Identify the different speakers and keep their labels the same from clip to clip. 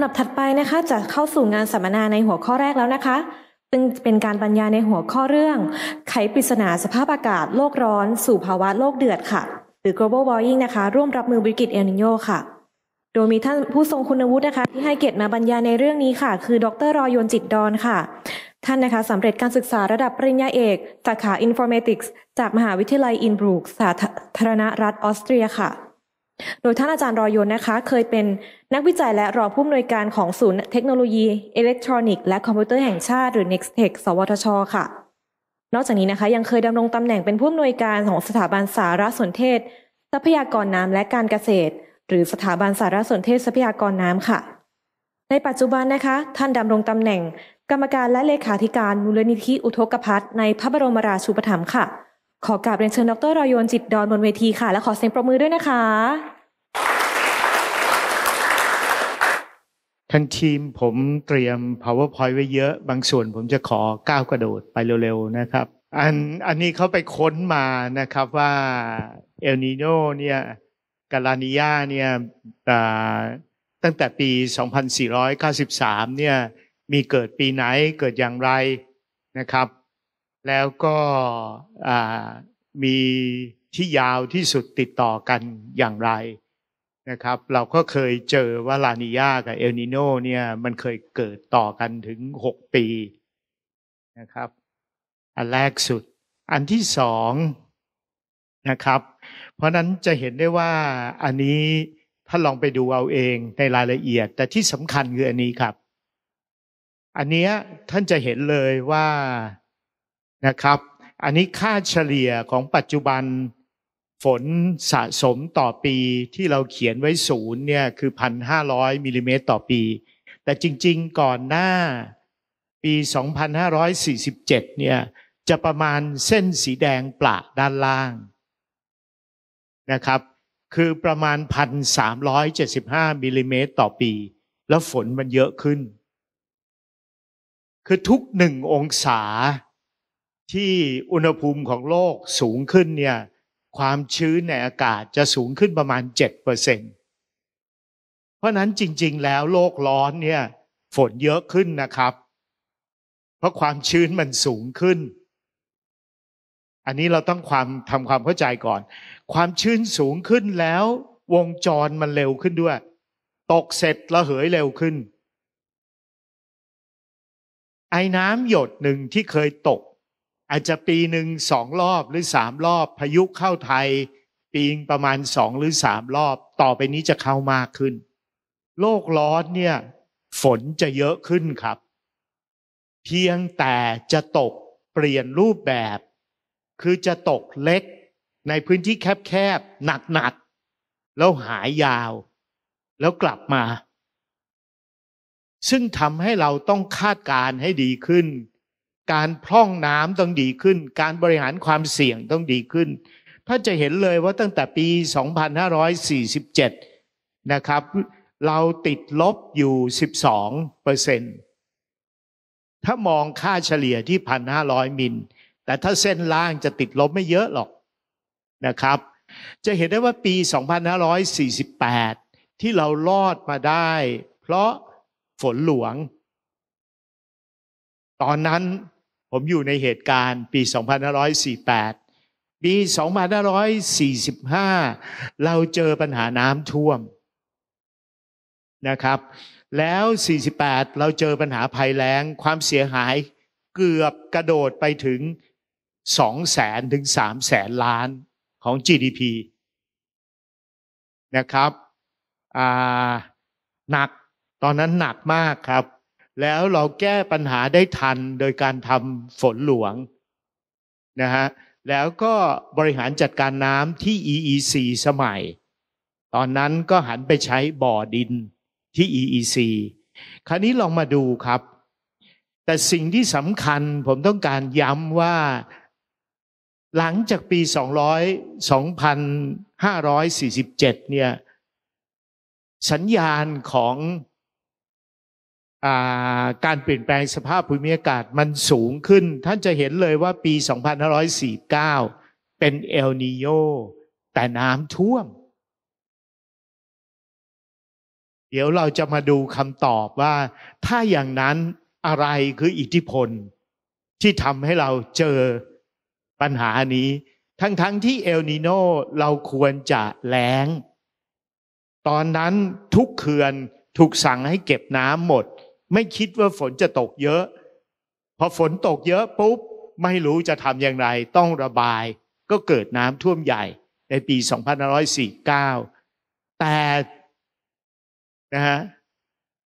Speaker 1: ำดับถัดไปนะคะจะเข้าสู่งานสัมมนาในหัวข้อแรกแล้วนะคะ ซึ่งเป็นการบรรยายในหัวข้อเรื่อง ไขปริศนาสภาพอากาศ โลกร้อน สู่ภาวะโลกเดือดค่ะ หรือ global warming นะคะ ร่วมรับมือวิกฤตเอลนิโยค่ะ โดยมีท่านผู้ทรงคุณวุฒินะคะ ที่ให้เกียรติมาบรรยายในเรื่องนี้ค่ะ คือ ดรรอยนจิตดอน ค่ะ ท่านนะคะสำเร็จการศึกษาระดับปริญญาเอกสาขา Informatics จากมหาวิทยาลัยอินบรูกสาธารณรัฐออสเตรียค่ะโดยท่านอาจารย์รอยนนะคะ เคยเป็นนักวิจัยและรองผู้อำนวยการของศูนย์ เทคโนโลยีอิเล็กทรอนิกส์และคอมพิวเตอร์แห่งชาติ หรือ Nextech สวทช ค่ะ นอกจากนี้นะคะยังเคยดำรงตำแหน่งเป็นผู้อำนวยการของสถาบันสารสนเทศ ทรัพยากรน้ำและการเกษตร หรือสถาบันสารสนเทศทรัพยากรน้ำค่ะ ในปัจจุบันนะคะ ท่านดำรงตำแหน่ง กรรมการและเลขาธิการมูลนิธิ อุทกพัฒน์ในพระบรมราชูปถัมภ์ค่ะขอกราบเรียนเชิญดรรอยนจิตดอนบนเวทีค่ะ และขอเสียงปรบมือด้วยนะคะ
Speaker 2: ทั้งทีมผมเตรียม powerpoint ไว้เยอะบางส่วนผมจะขอก้าวกระโดดไปเร็วๆนะครับ อันอันนี้เขาไปค้นมานะครับว่าเอลนิโนเนี่ยกาลานิยาเนี่ยตั้งแต่ปี 2493เนี่ยมีเกิดปีไหนเกิดอย่างไรนะครับแล้วก็มีที่ยาวที่สุดติดต่อกันอย่างไรนะครับ เราก็เคยเจอว่าลานิยากับเอลนิโนเนี่ย มันเคยเกิดต่อกันถึงหกปีนะครับ อันแรกสุด อันที่สองนะครับ เพราะนั้นจะเห็นได้ว่าอันนี้ถ้าลองไปดูเอาเองในรายละเอียด แต่ที่สำคัญคืออันนี้ครับ อันเนี้ยท่านจะเห็นเลยว่านะครับอันนี้ค่าเฉลี่ยของปัจจุบัน ฝนสะสมต่อปีที่เราเขียนไว้ศูนย์เนี่ยคือพันห้าร้อยมิลลิเมตรต่อปี แต่จริงๆ ก่อนหน้า ปี 2547เนี่ยจะประมาณเส้นสีแดงปละด้านล่างนะครับคือประมาณ 1,375มิลลิเมตรต่อปี แล้วฝนมันเยอะขึ้น คือทุกหนึ่งองศาที่อุณหภูมิของโลกสูงขึ้นเนี่ย ความชื้นในอากาศจะสูงขึ้นประมาณ 7%เปอร์เซนต์เพราะนั้นจริงๆ แล้วโลกร้อนเนี่ย ฝนเยอะขึ้นนะครับ เพราะความชื้นมันสูงขึ้น อันนี้เราต้องความทำความเข้าใจก่อน ความชื้นสูงขึ้นแล้ว วงจรมันเร็วขึ้นด้วย ตกเสร็จระเหยเร็วขึ้น ไอ้น้ำหยดหนึ่งที่เคยตกอาจจะปีหนึ่งสองรอบหรือสามรอบพายุเข้าไทย ปีงประมาณสองหรือสามรอบต่อไปนี้จะเข้ามากขึ้น โลกร้อนเนี่ย ฝนจะเยอะขึ้นครับ เพียงแต่จะตกเปลี่ยนรูปแบบ คือจะตกเล็กในพื้นที่แคบๆหนักๆแล้วหายยาวแล้วกลับมา ซึ่งทำให้เราต้องคาดการให้ดีขึ้นการพร่องน้ำต้องดีขึ้น การบริหารความเสี่ยงต้องดีขึ้นท่านจะเห็นเลยว่าตั้งแต่ปี 2547นะครับ เราติดลบอยู่ 12เปอร์เซ็นต์ถ้ามองค่าเฉลี่ยที่ 1,500มิล แต่ถ้าเส้นล่างจะติดลบไม่เยอะหรอกนะครับ จะเห็นได้ว่าปี 2548 ที่เรารอดมาได้ เพราะฝนหลวงตอนนั้นผมอยู่ในเหตุการณ์ปี 2548 ปี 2545 เราเจอปัญหาน้ำท่วม นะครับแล้ว 48 เราเจอปัญหาภัยแล้งความเสียหายเกือบกระโดดไปถึง2แสนถึง3แสนล้านของ GDP นะครับหนักตอนนั้นหนักมากครับแล้วเราแก้ปัญหาได้ทันโดยการทำฝนหลวงนะฮะ แล้วก็บริหารจัดการน้ำที่ EEC สมัย ตอนนั้นก็หันไปใช้บ่อดินที่ EEC คราวนี้ลองมาดูครับ แต่สิ่งที่สำคัญผมต้องการย้ำว่า หลังจากปี 200 2547 เนี่ยสัญญาณของการเปลี่ยนแปลงสภาพภูมิอากาศมันสูงขึ้น ท่านจะเห็นเลยว่าปี 2549 เป็นเอลนิโยแต่น้ำท่วม เดี๋ยวเราจะมาดูคำตอบว่า ถ้าอย่างนั้นอะไรคืออิทธิพล ที่ทำให้เราเจอปัญหานี้ทั้งๆทที่เอลนิโนเราควรจะแล้ง ตอนนั้นทุกเขื่อนถูกสั่งให้เก็บน้ำหมดไม่คิดว่าฝนจะตกเยอะ พอฝนตกเยอะปุ๊บไม่รู้จะทำอย่างไร ต้องระบาย ก็เกิดน้ำท่วมใหญ่ ในปี 2549 แต่นะฮะ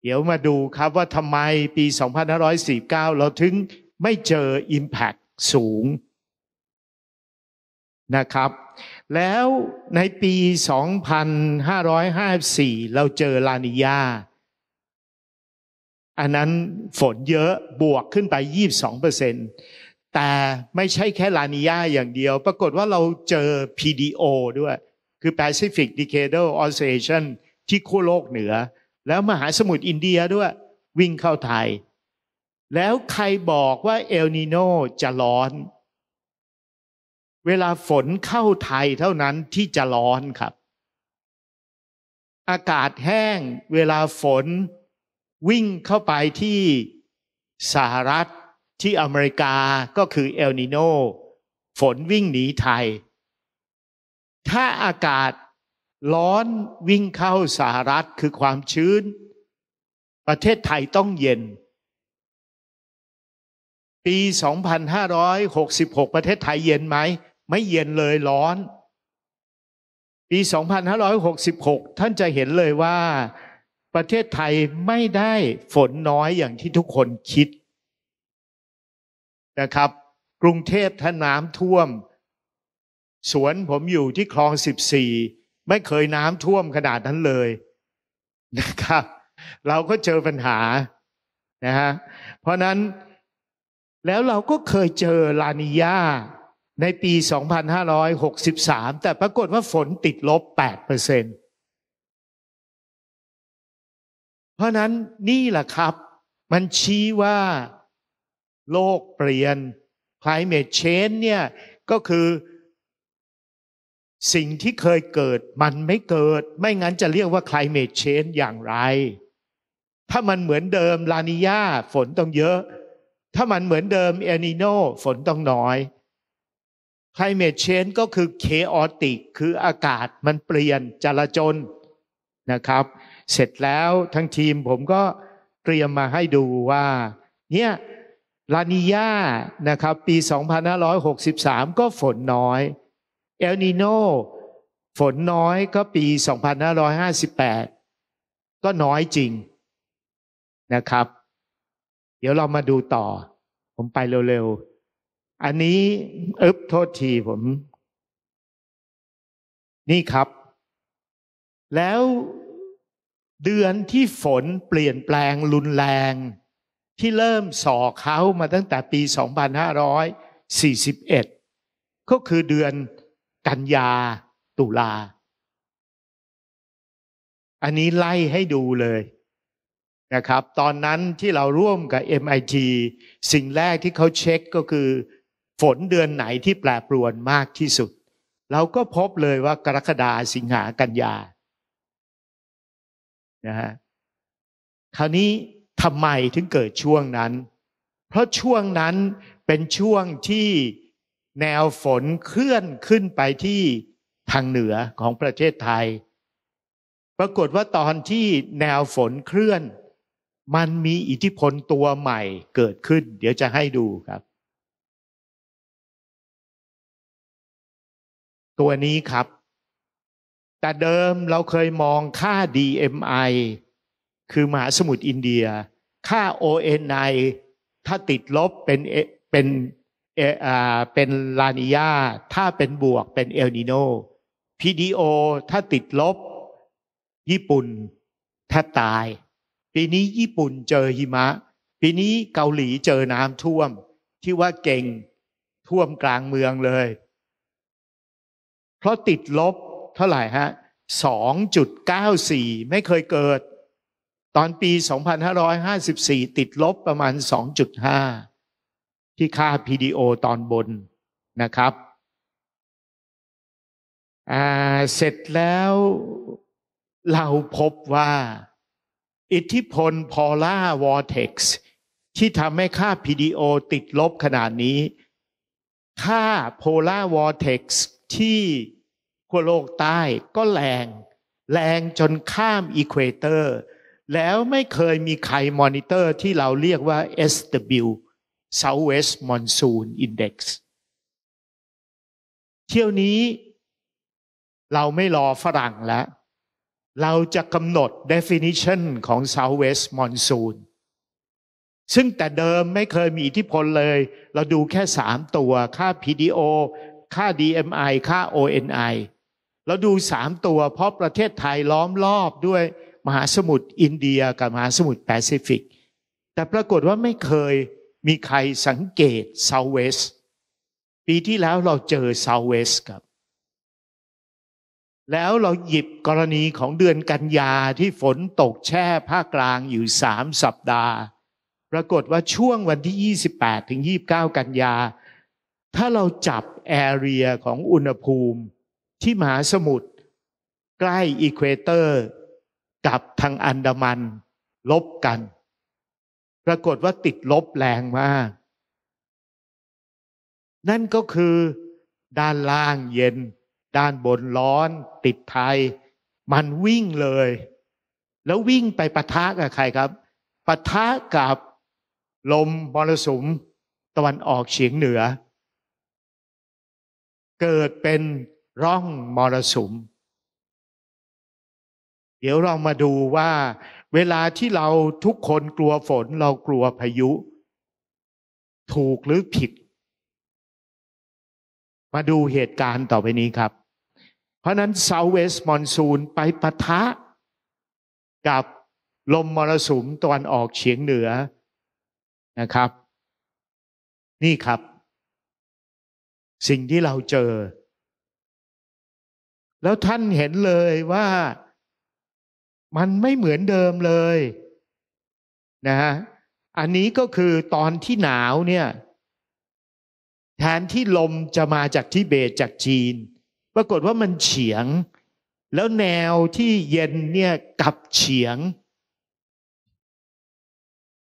Speaker 2: เดี๋ยวมาดูครับว่าทำไมปี2549 เราถึงไม่เจอ Impact สูงนะครับแล้วในปี 2554 เราเจอลานิยาอันนั้นฝนเยอะบวกขึ้นไป 22%แต่ไม่ใช่แค่ลานิยาอย่างเดียว ปรากฏว่าเราเจอ PDO ด้วย คือ Pacific Decadal Oscillation ที่ขั้วโลกเหนือ แล้วมหาสมุทรอินเดียด้วยวิ่งเข้าไทย แล้วใครบอกว่าเอลนีโนจะร้อน เวลาฝนเข้าไทยเท่านั้นที่จะร้อนครับ อากาศแห้งเวลาฝนวิ่งเข้าไปที่สหรัฐที่อเมริกาก็คือเอลนิโนฝนวิ่งหนีไทย ถ้าอากาศร้อนวิ่งเข้าสหรัฐคือความชื้น ประเทศไทยต้องเย็น ปี 2566 ประเทศไทยเย็นไหม ไม่เย็นเลยร้อน ปี 2566 ท่านจะเห็นเลยว่าประเทศไทยไม่ได้ฝนน้อยอย่างที่ทุกคนคิด นะครับ กรุงเทพถ้าน้ำท่วม สวนผมอยู่ที่คลองสสิบี่ไม่เคยน้ำท่วมขนาดนั้นเลยนะครับ เราก็เจอปัญหานะฮะเพราะนั้นแล้วเราก็เคยเจอลานิยาในปี 2563 แต่ปรากฏว่าฝนติดลบ8%เปอร์เซ็นต์เพราะนั้นนี่แหละครับ มันชี้ว่าโลกเปลี่ยน climate change เนี่ยก็คือสิ่งที่เคยเกิด มันไม่เกิด ไม่งั้นจะเรียกว่า climate change อย่างไร ถ้ามันเหมือนเดิมลานิยาฝนต้องเยอะ ถ้ามันเหมือนเดิมเอนิโนฝนต้องน้อย climate change ก็คือ chaotic คืออากาศมันเปลี่ยนจลาจลนะครับเสร็จแล้วทั้งทีมผมก็เตรียมมาให้ดูว่า เนี่ย ลานิยานะครับ ปี 2563 ก็ฝนน้อย เอลนิโนฝนน้อย ก็ปี 2558 ก็น้อยจริงนะครับ เดี๋ยวเรามาดูต่อ ผมไปเร็วๆ อันนี้อึบโทษทีผม นี่ครับ แล้วเดือนที่ฝนเปลี่ยนแปลงรุนแรง ที่เริ่มส่อเขามาตั้งแต่ปี 2541 ก็คือเดือนกันยาตุลา อันนี้ไล่ให้ดูเลยนะครับตอนนั้นที่เราร่วมกับ MIT สิ่งแรกที่เขาเช็คก็คือ ฝนเดือนไหนที่แปรปรวนมากที่สุด เราก็พบเลยว่ากรกฎาสิงหากันยานะฮะคราวนี้ทำไมถึงเกิดช่วงนั้น เพราะช่วงนั้นเป็นช่วงที่แนวฝนเคลื่อนขึ้นไปที่ทางเหนือของประเทศไทย ปรากฏว่าตอนที่แนวฝนเคลื่อนมันมีอิทธิพลตัวใหม่เกิดขึ้น เดี๋ยวจะให้ดูครับ ตัวนี้ครับแต่เดิมเราเคยมองค่า DMI คือมหาสมุทรอินเดีย ค่า ONI ถ้าติดลบเป็น เป็นเอ่อเป็นลานิยาถ้าเป็นบวกเป็นเอลนิโน PDO ถ้าติดลบ ญี่ปุ่นถ้าตาย ปีนี้ญี่ปุ่นเจอหิมะ ปีนี้เกาหลีเจอน้ำท่วมที่ว่าเก่ง ท่วมกลางเมืองเลย เพราะติดลบเท่าไหร่ ฮะ 2.94 ไม่เคยเกิด ตอนปี 2554 ติดลบประมาณ 2.5 ที่ค่า PDO ตอนบนนะครับเสร็จแล้วเราพบว่า อิทธิพลพอล่าวอร์เท็กซ์ที่ทำให้ค่า PDO ติดลบขนาดนี้ ค่าโพล่าวอร์เท็กซ์ที่ขั้วโลกใต้ก็แรง แรงจนข้ามอีควเตอร์แล้วไม่เคยมีใครมอนิเตอร์ที่เราเรียกว่า SW Southwest Monsoon Index เที่ยวนี้เราไม่รอฝรั่งแล้ว เราจะกำหนด definition ของ Southwest Monsoon ซึ่งแต่เดิมไม่เคยมีอิทธิพลเลย เราดูแค่ 3 ตัวค่า PDO ค่า DMI ค่า ONI แล้วดูสามตัวเพราะประเทศไทยล้อมรอบด้วยมหาสมุทรอินเดียกับมหาสมุทรแปซิฟิก แต่ปรากฏว่าไม่เคยมีใครสังเกตเซาเวส ปีที่แล้วเราเจอเซาเวสครับ แล้วเราหยิบกรณีของเดือนกันยาที่ฝนตกแช่ภาคกลางอยู่สามสัปดาห์ ปรากฏว่าช่วงวันที่ 28ถึง29 กันยาถ้าเราจับแอเรียของอุณหภูมิที่มหาสมุทรใกล้อีควเตอร์ กับทางอันดามันลบกัน ปรากฏว่าติดลบแรงมาก นั่นก็คือ ด้านล่างเย็น ด้านบนร้อน ติดไทย มันวิ่งเลย แล้ววิ่งไปปะทะกับใครครับปะทะกับลมมรสุมตะวันออกเฉียงเหนือ เกิดเป็นร่องมรสุม เดี๋ยวเรามาดูว่าเวลาที่เราทุกคนกลัวฝนเรากลัวพายุ ถูกหรือผิด มาดูเหตุการณ์ต่อไปนี้ครับ เพราะนั้นเซาเวสมอนซูนไปปะทะ กับลมมรสุมตะวันออกเฉียงเหนือนะครับ นี่ครับ สิ่งที่เราเจอแล้วท่านเห็นเลยว่ามันไม่เหมือนเดิมเลยนะฮะ อันนี้ก็คือตอนที่หนาวเนี่ย แทนที่ลมจะมาจากทิเบตจากจีน ปรากฏว่ามันเฉียง แล้วแนวที่เย็นเนี่ยกลับเฉียง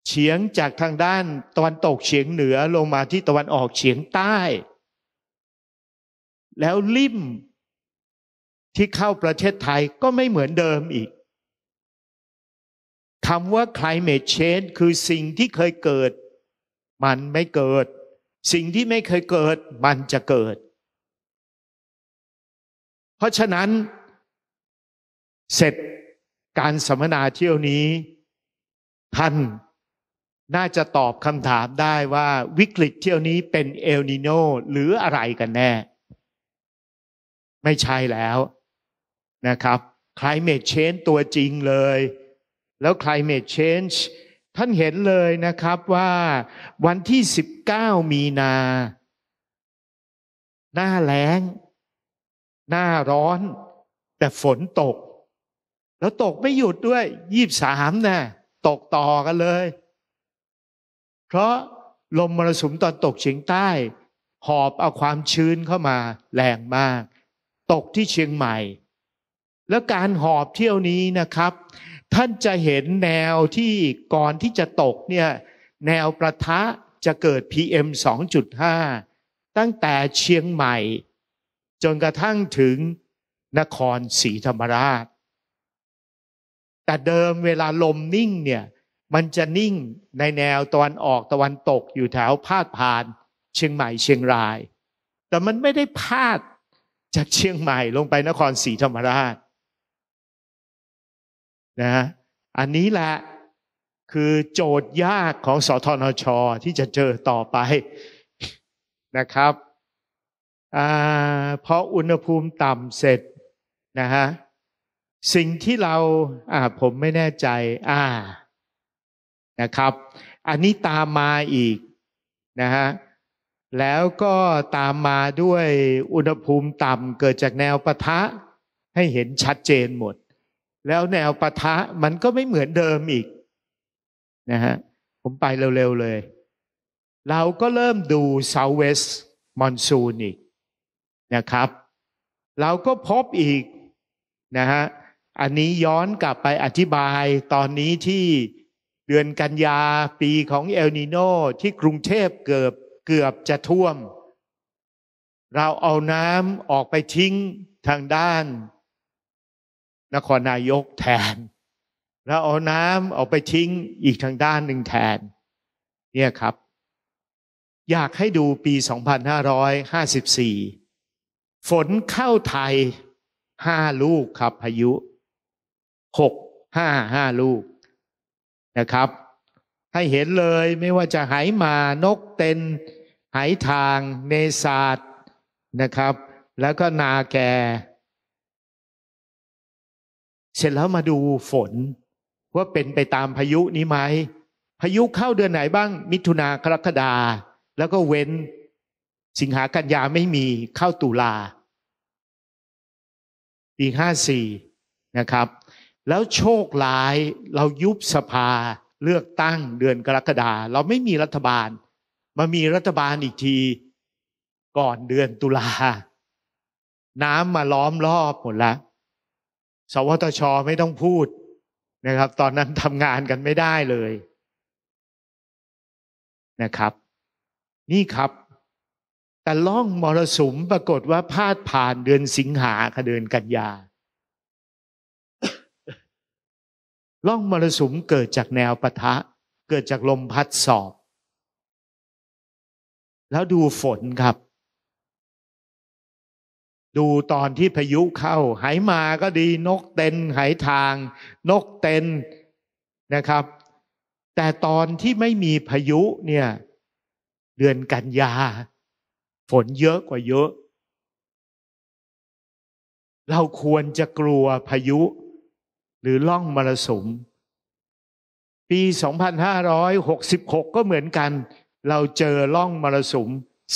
Speaker 2: เฉียงจากทางด้านตะวันตกเฉียงเหนือลงมาที่ตะวันออกเฉียงใต้ แล้วลิ่มที่เข้าประเทศไทยก็ไม่เหมือนเดิมอีกคำว่า climate change คือสิ่งที่เคยเกิด มันไม่เกิด สิ่งที่ไม่เคยเกิด มันจะเกิด เพราะฉะนั้น เสร็จการสัมมนาเที่ยวนี้ ท่านน่าจะตอบคำถามได้ว่าวิกฤตเที่ยวนี้เป็นเอลนิโนหรืออะไรกันแน่ ไม่ใช่แล้วนะครับ climate change ตัวจริงเลย แล้ว climate change ท่านเห็นเลยนะครับว่า วันที่ 19 มีนา หน้าแรงหน้าร้อน แต่ฝนตก แล้วตกไม่หยุดด้วย 23นะ่ะตกต่อกันเลย เพราะลมมรสุมตอนตกเฉียงใต้ หอบเอาความชื้นเข้ามาแรงมาก ตกที่เชียงใหม่แล้วการหอบเที่ยวนี้นะครับ ท่านจะเห็นแนวที่ก่อนที่จะตกเนี่ยแนวประทะจะเกิด PM 2.5 ตั้งแต่เชียงใหม่ จนกระทั่งถึงนครศรีธรรมราช แต่เดิมเวลาลมนิ่งเนี่ยมันจะนิ่งในแนวตะวันออกตะวันตกอยู่แถวพาดผ่านเชียงใหม่เชียงราย แต่มันไม่ได้พาดจากเชียงใหม่ลงไปนครศรีธรรมราชนะฮะ อันนี้แหละคือโจทย์ยากของสทนชที่จะเจอต่อไปนะครับพออุณหภูมิต่ำเสร็จนะฮะสิ่งที่เราผมไม่แน่ใจ อ่านะครับ อันนี้ตามมาอีกนะฮะแล้วก็ตามมาด้วยอุณหภูมิต่ำเกิดจากแนวปะทะ ให้เห็นชัดเจนหมดแล้วแนวปะทะมันก็ไม่เหมือนเดิมอีกนะฮะผมไปเร็วๆเลย เราก็เริ่มดู Southwest Monsoon อีกนะครับ เราก็พบอีกนะฮะอันนี้ย้อนกลับไปอธิบายตอนนี้ที่เดือนกันยาปีของเอลนิโนที่กรุงเทพเกือบเกือบจะท่วม เราเอาน้ำออกไปทิ้งทางด้านนครนายกแทน แล้วเอาน้ำเอาไปทิ้งอีกทางด้านหนึ่งแทน เนี่ยครับ อยากให้ดูปี 2554 ฝนเข้าไทยห้าลูกครับพายุหกห้าห้าลูกนะครับ ให้เห็นเลยไม่ว่าจะหายมานกเต็นหายทางเนศาสนะครับ แล้วก็นาแกเสร็จแล้ว มาดูฝน ว่าเป็นไปตามพายุนี้ไหมพายุเข้าเดือนไหนบ้าง มิถุนากรกฎาแล้วก็เว้น สิงหากันยาไม่มีเข้าตุลาปีห้าสี่นะครับ แล้วโชคร้ายเรายุบสภาเลือกตั้งเดือนกรกฎาเราไม่มีรัฐบาล มามีรัฐบาลอีกที ก่อนเดือนตุลา น้ำมาล้อมรอบหมดแล้วสวทชไม่ต้องพูดนะครับ ตอนนั้นทำงานกันไม่ได้เลย นะครับ นี่ครับ แต่ล่องมรสุมปรากฏว่าพาดผ่านเดือนสิงหาคเดือนกันยาล่องมรสุมเกิดจากแนวปะทะ เกิดจากลมพัดสอบ แล้วดูฝนครับดูตอนที่พายุเข้าหายมาก็ดีนกเต็นหายทาง นกเต็นนะครับ แต่ตอนที่ไม่มีพายุเนี่ย เดือนกันยา ฝนเยอะกว่าเยอะ เราควรจะกลัวพายุหรือล่องมรสุม ปี 2566 ก็เหมือนกัน เราเจอล่องมรสุม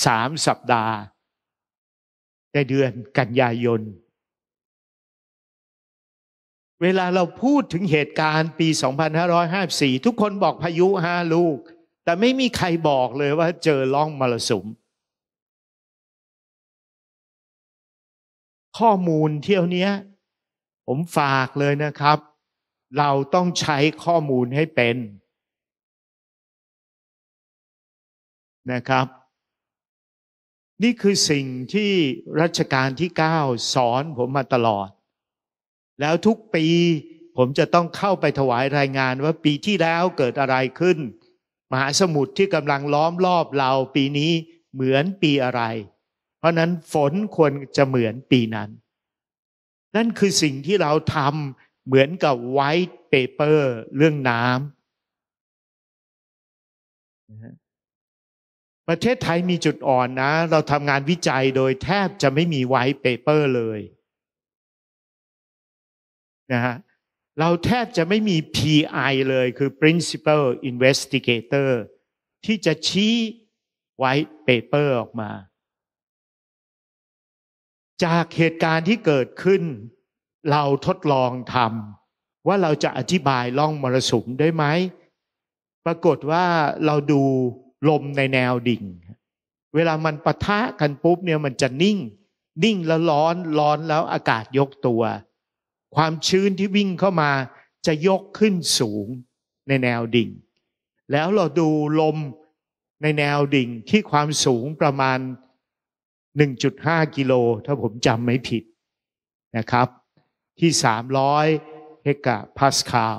Speaker 2: สามสัปดาห์ในเดือนกันยายน เวลาเราพูดถึงเหตุการณ์ปี 2554 ทุกคนบอกพายุห้าลูก แต่ไม่มีใครบอกเลยว่าเจอล่องมรสุม ข้อมูลเที่ยวนี้ผมฝากเลยนะครับ เราต้องใช้ข้อมูลให้เป็น นะครับนี่คือสิ่งที่รัชกาลที่ 9 สอนผมมาตลอด แล้วทุกปีผมจะต้องเข้าไปถวายรายงานว่าปีที่แล้วเกิดอะไรขึ้น มหาสมุทรที่กำลังล้อมรอบเราปีนี้เหมือนปีอะไร เพราะนั้นฝนควรจะเหมือนปีนั้น นั่นคือสิ่งที่เราทำเหมือนกับไวท์เปเปอร์เรื่องน้ำประเทศไทยมีจุดอ่อนนะ เราทำงานวิจัยโดยแทบจะไม่มีไวท์เปเปอร์เลยนะฮะเราแทบจะไม่มี PI เลยคือ principal investigator ที่จะชี้ไวท์เปเปอร์ออกมา จากเหตุการณ์ที่เกิดขึ้น เราทดลองทำว่าเราจะอธิบายล่องมรสุมได้ไหมปรากฏว่าเราดูลมในแนวดิ่ง เวลามันปะทะกันปุ๊บเนี่ยมันจะนิ่ง นิ่งแล้วร้อน ร้อนแล้วอากาศยกตัว ความชื้นที่วิ่งเข้ามาจะยกขึ้นสูงในแนวดิ่ง แล้วเราดูลมในแนวดิ่งที่ความสูงประมาณ 1.5 กิโลถ้าผมจำไม่ผิดนะครับ ที่ 300 เฮกะพาสคาล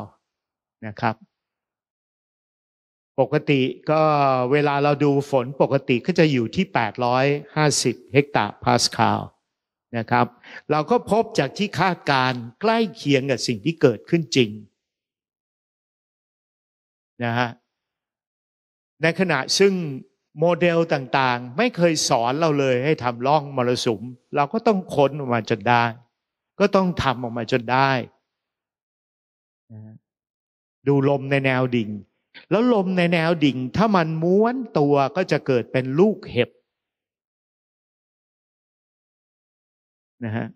Speaker 2: นะครับปกติก็เวลาเราดูฝนปกติก็จะอยู่ที่ 850 เฮกตาร์พาสคาลนะครับ เราก็พบจากที่คาดการใกล้เคียงกับสิ่งที่เกิดขึ้นจริงนะฮะในขณะซึ่งโมเดลต่างๆ ไม่เคยสอนเราเลยให้ทำล่องมรสุม เราก็ต้องค้นออกมาจนได้ ก็ต้องทำออกมาจนได้ ดูลมในแนวดิ่งแล้วลมในแนวดิ่ง ถ้ามันม้วนตัวก็จะเกิดเป็นลูกเห็บนะฮะ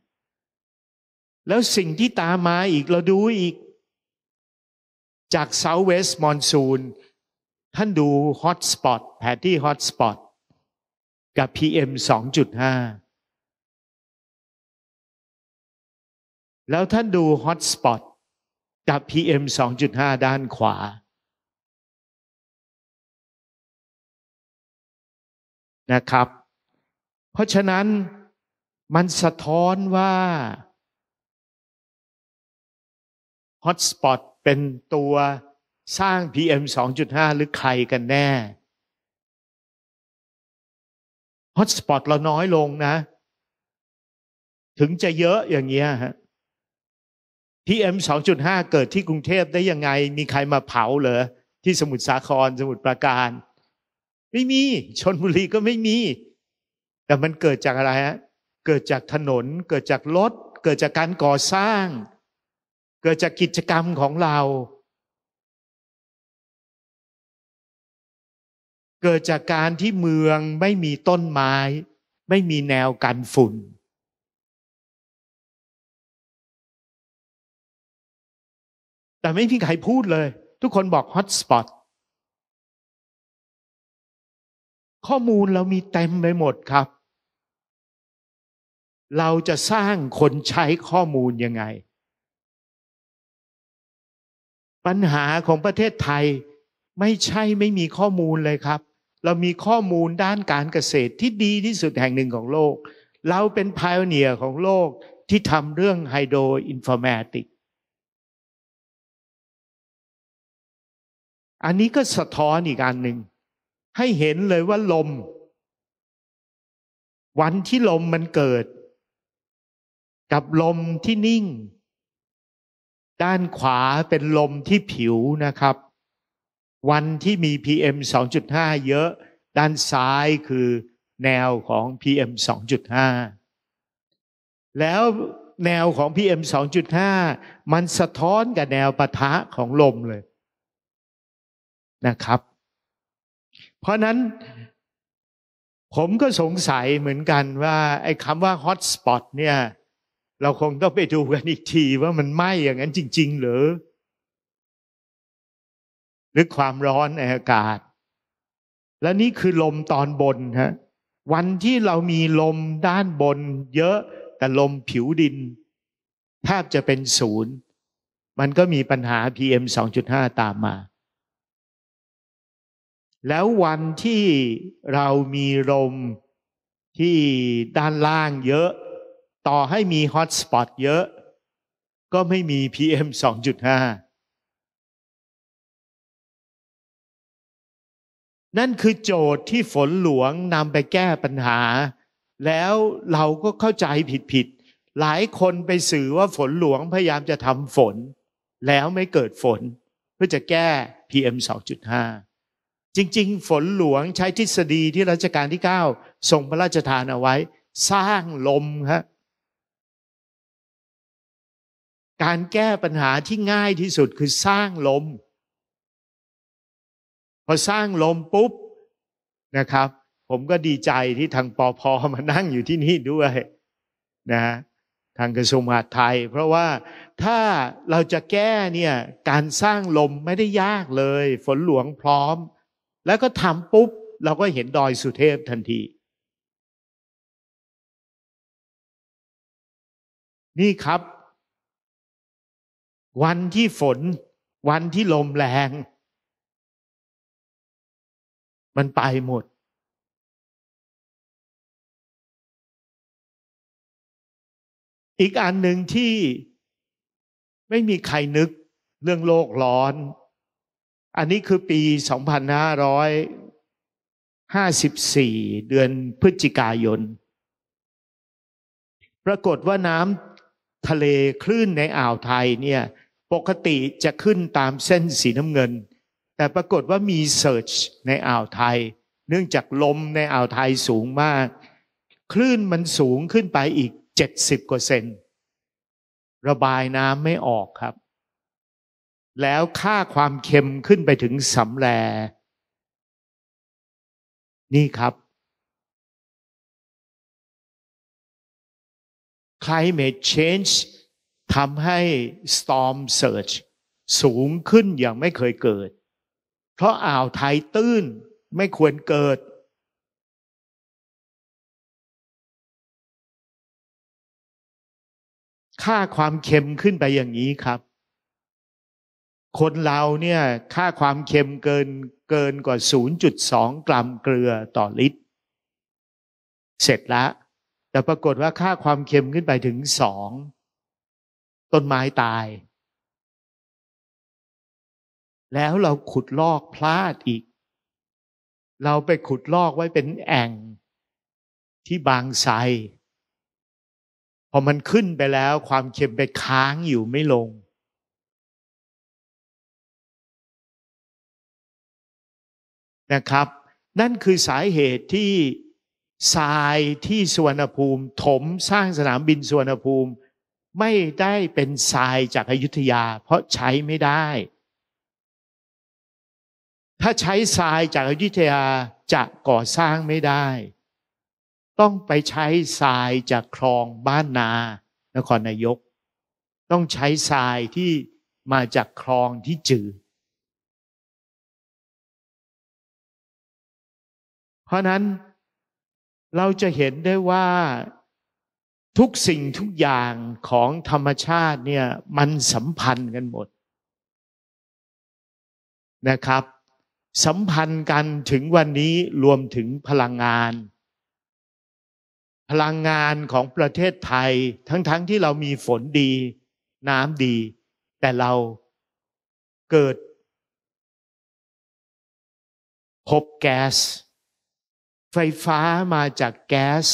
Speaker 2: แล้วสิ่งที่ตามมาอีกเราดูอีก จากเซาเวสมอนซูน ท่านดูฮอตสปอตแผนที่ฮอตสปอต กับ PM 2.5 แล้วท่านดูฮอตสปอต กับ PM 2.5 ด้านขวานะครับ เพราะฉะนั้นมันสะท้อนว่าฮอตสปอตเป็นตัวสร้าง PM 2.5 หรือใครกันแน่ฮอตสปอตเราน้อยลงนะ ถึงจะเยอะอย่างเงี้ยฮะ PM 2.5 เกิดที่กรุงเทพได้ยังไงมีใครมาเผาเหรอที่สมุทรสาครสมุทรปราการไม่มีชนบุรีก็ไม่มี แต่มันเกิดจากอะไรฮะเกิดจากถนน เกิดจากรถ เกิดจากการก่อสร้าง เกิดจากกิจกรรมของเรา เกิดจากการที่เมืองไม่มีต้นไม้ ไม่มีแนวกันฝุ่น แต่ไม่มีใครพูดเลย ทุกคนบอกฮอตสปอตข้อมูลเรามีเต็มไปหมดครับ เราจะสร้างคนใช้ข้อมูลยังไง ปัญหาของประเทศไทยไม่ใช่ไม่มีข้อมูลเลยครับ เรามีข้อมูลด้านการเกษตรที่ดีที่สุดแห่งหนึ่งของโลก เราเป็นพายเนียของโลกที่ทำเรื่องไฮโดรอินฟอร์แมติก อันนี้ก็สะท้อนอีกอันหนึ่งให้เห็นเลยว่าลม วันที่ลมมันเกิด กับลมที่นิ่ง ด้านขวาเป็นลมที่ผิวนะครับ วันที่มี PM 2.5 เยอะ ด้านซ้ายคือแนวของ PM 2.5 แล้วแนวของ PM 2.5 มันสะท้อนกับแนวปะทะของลมเลยนะครับเพราะนั้น ผมก็สงสัยเหมือนกันว่า ไอ้คำว่าฮอตสปอตเนี่ย เราคงต้องไปดูกันอีกทีว่ามันไหม้อย่างนั้นจริงๆหรือหรือความร้อนในอากาศ และนี่คือลมตอนบนฮะวันที่เรามีลมด้านบนเยอะ แต่ลมผิวดินแทบจะเป็นศูนย์ มันก็มีปัญหา PM 2.5 ตามมาแล้ววันที่เรามีลมที่ด้านล่างเยอะ ต่อให้มีฮอตสปอตเยอะ ก็ไม่มี PM 2.5 นั่นคือโจทย์ที่ฝนหลวงนำไปแก้ปัญหา แล้วเราก็เข้าใจผิดๆหลายคนไปสื่อว่าฝนหลวงพยายามจะทำฝน แล้วไม่เกิดฝนเพื่อจะแก้ PM 2.5จริง ๆ ฝนหลวงใช้ทฤษฎีที่รัชกาลที่9ทรงพระราชทานเอาไว้ สร้างลมฮะการแก้ปัญหาที่ง่ายที่สุดคือสร้างลม พอสร้างลมปุ๊บนะครับ ผมก็ดีใจที่ทางปอพอมานั่งอยู่ที่นี่ด้วยนะ ทางกระทรวงมหาดไทย เพราะว่าถ้าเราจะแก้เนี่ย การสร้างลมไม่ได้ยากเลย ฝนหลวงพร้อมแล้วก็ทำปุ๊บ เราก็เห็นดอยสุเทพทันที นี่ครับ วันที่ฝน วันที่ลมแรง มันไปหมด อีกอันหนึ่งที่ไม่มีใครนึก เรื่องโลกร้อนอันนี้คือปี 2554 เดือนพฤศจิกายน ปรากฏว่าน้ำทะเลคลื่นในอ่าวไทยเนี่ย ปกติจะขึ้นตามเส้นสีน้ำเงิน แต่ปรากฏว่ามีเซิร์ชในอ่าวไทย เนื่องจากลมในอ่าวไทยสูงมาก คลื่นมันสูงขึ้นไปอีก 70กว่าเซนระบายน้ำไม่ออกครับแล้วค่าความเค็มขึ้นไปถึงสำแรนี่ครับคลายเม e เชนจ์ทำให้ storm surge สูงขึ้นอย่างไม่เคยเกิด เพราะอ่าวไทยตื้นไม่ควรเกิด ค่าความเค็มขึ้นไปอย่างนี้ครับคนเราเนี่ยค่าความเค็มเกินเกินกว่า 0.2 กรัมเกลือต่อลิตร เสร็จละแต่ปรากฏว่าค่าความเค็มขึ้นไปถึง 2 ต้นไม้ตาย แล้วเราขุดลอกพลาดอีก เราไปขุดลอกไว้เป็นแอ่ง ที่บางไซพอมันขึ้นไปแล้วความเค็มไปค้างอยู่ไม่ลงนะครับนั่นคือสาเหตุที่ทรายที่สวนภูมิถมสร้างสนามบินสวนภูมิไม่ได้เป็นทรายจากอยุธยาเพราะใช้ไม่ได้ ถ้าใช้ทรายจากอยุธยาจะก่อสร้างไม่ได้ ต้องไปใช้ทรายจากคลองบ้านนา นครนายก ต้องใช้ทรายที่มาจากคลองที่จืดเพราะนั้นเราจะเห็นได้ว่าทุกสิ่งทุกอย่างของธรรมชาติเนี่ยมันสัมพันธ์กันหมด นะครับ สัมพันธ์กันถึงวันนี้รวมถึงพลังงาน พลังงานของประเทศไทยทั้งๆทที่เรามีฝนดี น้ำดี แต่เราเกิดพบแกส๊สไฟฟ้ามาจากแก๊ส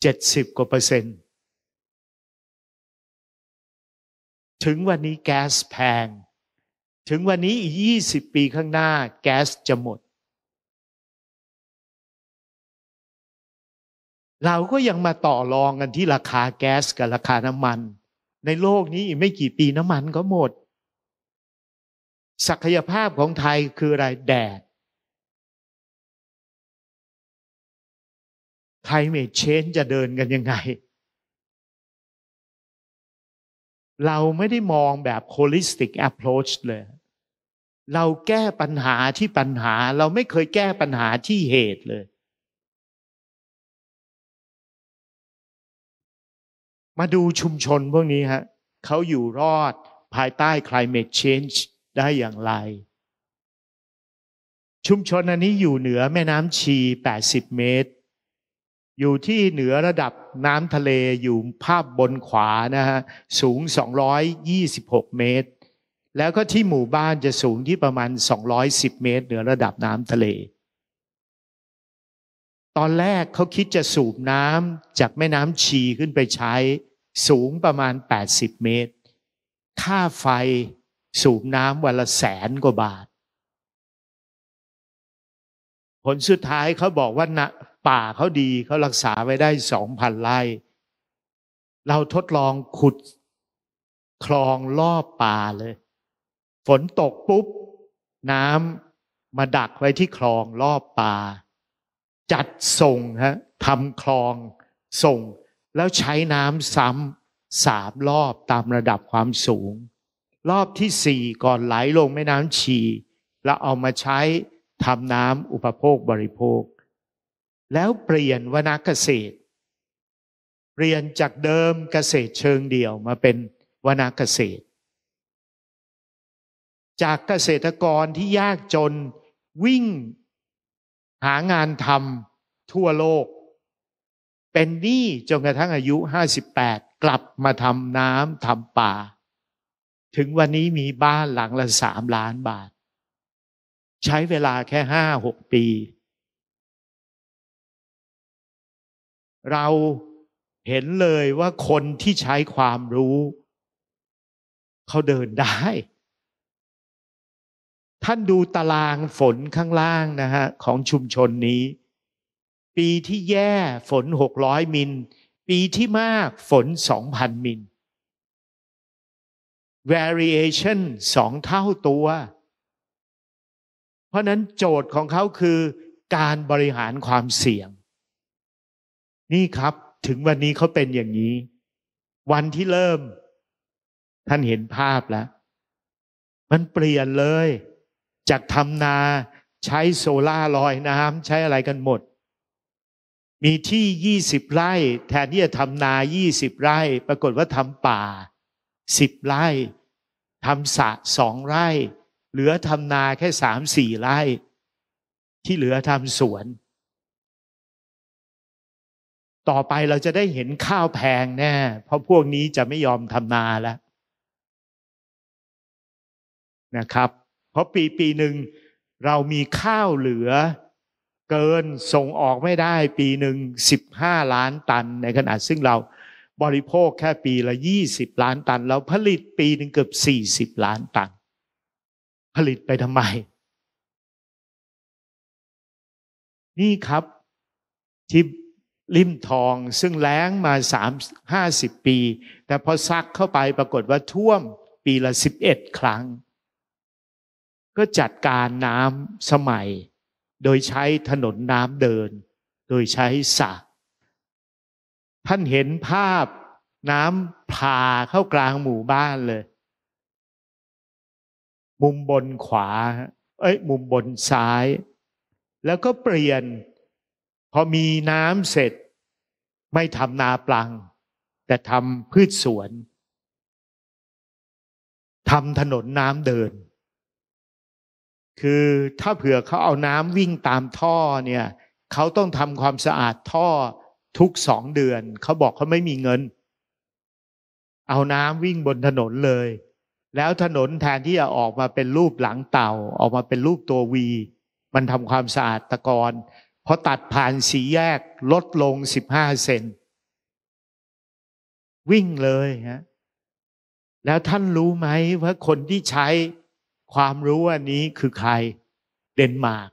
Speaker 2: เจ็ดสิบกว่าเปอร์เซ็นต์ ถึงวันนี้แก๊สแพง ถึงวันนี้อีกยี่สิบปีข้างหน้าแก๊สจะหมด เราก็ยังมาต่อรองกันที่ราคาแก๊สกับราคาน้ำมัน ในโลกนี้อีกไม่กี่ปีน้ำมันก็หมด ศักยภาพของไทยคืออะไรแดด c l i m เช e c h จะเดินกันยังไง เราไม่ได้มองแบบ holistic approach เลย เราแก้ปัญหาที่ปัญหา เราไม่เคยแก้ปัญหาที่เหตุเลย มาดูชุมชนพวกนี้ฮะ เขาอยู่รอดภายใต้ climate change ได้อย่างไร ชุมชนอันนี้อยู่เหนือแม่น้ำชี 80 เมตรอยู่ที่เหนือระดับน้ำทะเลอยู่ภาพบนขวานะฮะสูง 226 เมตร แล้วก็ที่หมู่บ้านจะสูงที่ประมาณ 210 เมตร เหนือระดับน้ำทะเล ตอนแรกเขาคิดจะสูบน้ำจากแม่น้ำชีขึ้นไปใช้ สูงประมาณ 80 เมตร ค่าไฟสูบน้ำวันละแสนกว่าบาท ผลสุดท้ายเขาบอกว่านะป่าเขาดีเขารักษาไว้ได้สองพันไร่เราทดลองขุด คลองล่อป่าเลย ฝนตกปุ๊บ น้ำมาดักไว้ที่คลองล่อป่า จัดส่งฮะทำคลองส่ง แล้วใช้น้ำซ้ำสามรอบตามระดับความสูง รอบที่สี่ก่อนไหลลงแม่น้ำชีแล้วเอามาใช้ทำน้ำอุปโภคบริโภคแล้วเปลี่ยนวนาเกษตร เปลี่ยนจากเดิมเกษตรเชิงเดี่ยวมาเป็นวนาเกษตร จากเกษตรกรที่ยากจนวิ่ง หางานทำทั่วโลก เป็นหนี้จนกระทั่งอายุ 58 กลับมาทำน้ำทำป่า ถึงวันนี้มีบ้านหลังละสามล้านบาท ใช้เวลาแค่ห้าหกปีเราเห็นเลยว่าคนที่ใช้ความรู้เขาเดินได้ ท่านดูตารางฝนข้างล่างนะฮะของชุมชนนี้ ปีที่แย่ฝนหกร้อยมิล ปีที่มากฝนสองพันมิล variation สองเท่าตัว เพราะนั้นโจทย์ของเขาคือการบริหารความเสี่ยงนี่ครับถึงวันนี้เขาเป็นอย่างนี้ วันที่เริ่มท่านเห็นภาพแล้ว มันเปลี่ยนเลย จากทำนาใช้โซล่าลอยน้ำใช้อะไรกันหมด มีที่ยี่สิบไร่แทนที่จะทำนายี่สิบไร่ ปรากฏว่าทำป่าสิบไร่ทำสระสองไร่ เหลือทำนาแค่สามสี่ไร่ ที่เหลือทำสวนต่อไปเราจะได้เห็นข้าวแพงแน่เพราะพวกนี้จะไม่ยอมทำนาแล้วนะครับ เพราะปีปีหนึ่งเรามีข้าวเหลือเกินส่งออกไม่ได้ปีหนึ่งสิบห้าล้านตันในขณะซึ่งเราบริโภคแค่ปีละยี่สิบล้านตันเราผลิตปีหนึ่งเกือบสี่สิบล้านตัน ผลิตไปทำไม นี่ครับที่ริมทองซึ่งแล้งมาสามห้าสิบปี แต่พอซักเข้าไปปรากฏว่าท่วม ปีละสิบเอ็ดครั้ง ก็จัดการน้ำสมัย โดยใช้ถนนน้ำเดิน โดยใช้สระท่านเห็นภาพน้ำผ่าเข้ากลางหมู่บ้านเลย มุมบนขวา เอ้ย มุมบนซ้าย แล้วก็เปลี่ยนพอมีน้ำเสร็จ ไม่ทำนาปลังแต่ทำพืชสวนทำถนนน้ำเดิน คือถ้าเผื่อเขาเอาน้ำวิ่งตามท่อเนี่ยเขาต้องทำความสะอาดท่อทุกสองเดือนเขาบอกเขาไม่มีเงิน เอาน้ำวิ่งบนถนนเลย แล้วถนนแทนที่จะออกมาเป็นรูปหลังเต่า ออกมาเป็นรูปตัววี มันทำความสะอาดตะกอนพอตัดผ่านสีแยกลดลงสิบห้าเซนวิ่งเลยฮะแล้วท่านรู้ไหมว่าคนที่ใช้ความรู้อันนี้คือใคร เดนมาร์ก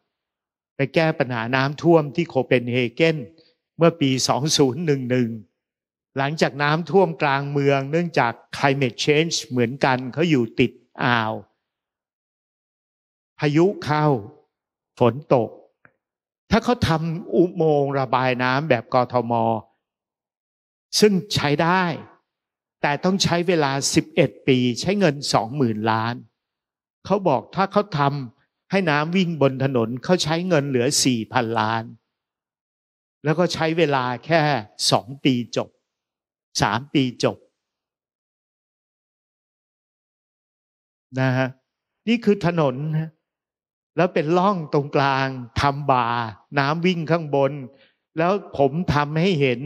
Speaker 2: ไปแก้ปัญหาน้ำท่วมที่โคเปนเฮเกนเมื่อปี 2011 หลังจากน้ำท่วมกลางเมืองเนื่องจาก climate change เหมือนกันเขาอยู่ติดอ่าวพายุเข้า ฝนตกถ้าเขาทำอุโมงค์ระบายน้ำแบบกทม ซึ่งใช้ได้ แต่ต้องใช้เวลา 11 ปีใช้เงิน 20,000 ล้าน เขาบอกถ้าเขาทำให้น้ำวิ่งบนถนนเขาใช้เงินเหลือ 4,000 ล้าน แล้วก็ใช้เวลาแค่ 2 ปีจบ 3 ปีจบ นะฮะ นี่คือถนนนะแล้วเป็นร่องตรงกลางทำบ่าน้ำวิ่งข้างบน แล้วผมทำให้เห็น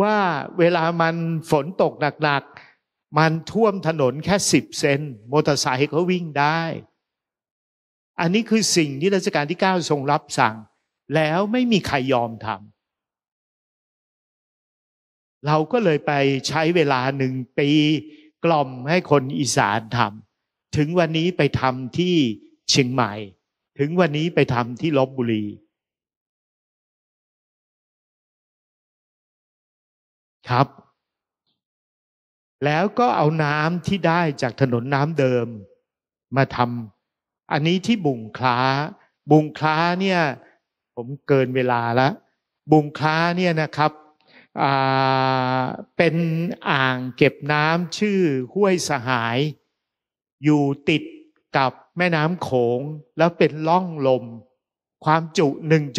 Speaker 2: ว่าเวลามันฝนตกหนักๆ มันท่วมถนนแค่สิบเซนมอเตอร์ไซค์เขาวิ่งได้ อันนี้คือสิ่งที่รัชกาลที่9ทรงรับสั่ง แล้วไม่มีใครยอมทำเราก็เลยไปใช้เวลาหนึ่งปีกล่อมให้คนอีสานทำถึงวันนี้ไปทำที่เชียงใหม่ ถึงวันนี้ไปทำที่ลบบุรี ครับแล้วก็เอาน้ำที่ได้จากถนนน้ำเดิมมาทำอันนี้ที่บุงคล้า บุงคล้าเนี่ย ผมเกินเวลาละบุงคล้าเนี่ยนะครับเป็นอ่างเก็บน้ำชื่อห้วยสหาย อยู่ติดกับแม่น้ำโขงแล้วเป็นล่องลม ความจุ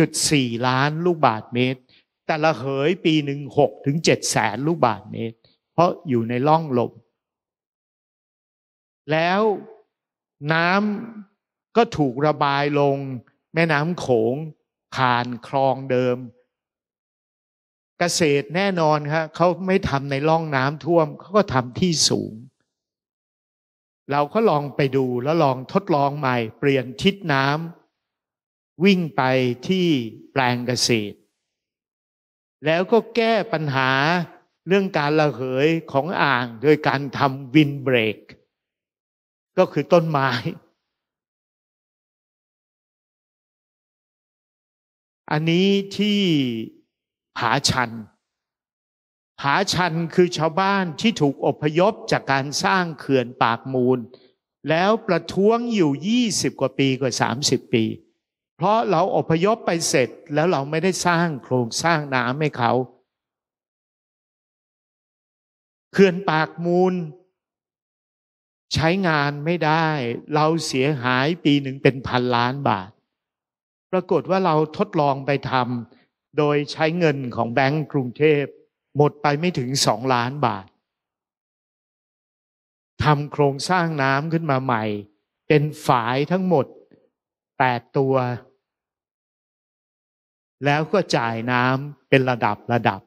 Speaker 2: 1.4 ล้านลูกบาทเมตร แต่ละเหยปีหนึ่งหกถึงเจ็ดแสนลูกบาทเมตร เพราะอยู่ในล่องลม แล้วน้ำก็ถูกระบายลง แม่น้ำโขงผ่านคลองเดิม เกษตรแน่นอนครับเขาไม่ทำในล่องน้ำท่วมเขาก็ทำที่สูงเราก็ลองไปดูแล้วลองทดลองใหม่เปลี่ยนทิศน้ำวิ่งไปที่แปลงเกษตร แล้วก็แก้ปัญหาเรื่องการระเหยของอ่างโดยการทำวินเบรก ก็คือต้นไม้ อันนี้ที่ผาชันหาชันคือชาวบ้านที่ถูกอพยพจากการสร้างเขื่อนปากมูล แล้วประท้วงอยู่ 20 กว่าปีกว่า 30 ปี เพราะเราอพยพไปเสร็จแล้วเราไม่ได้สร้างโครงสร้างน้ำให้เขาเขื่อนปากมูลใช้งานไม่ได้เราเสียหายปีหนึ่งเป็นพันล้านบาท ปรากฏว่าเราทดลองไปทำโดยใช้เงินของแบงก์กรุงเทพหมดไปไม่ถึงสองล้านบาท ทำโครงสร้างน้ำขึ้นมาใหม่ เป็นฝายทั้งหมดแปดตัว แล้วก็จ่ายน้ำเป็นระดับระดับ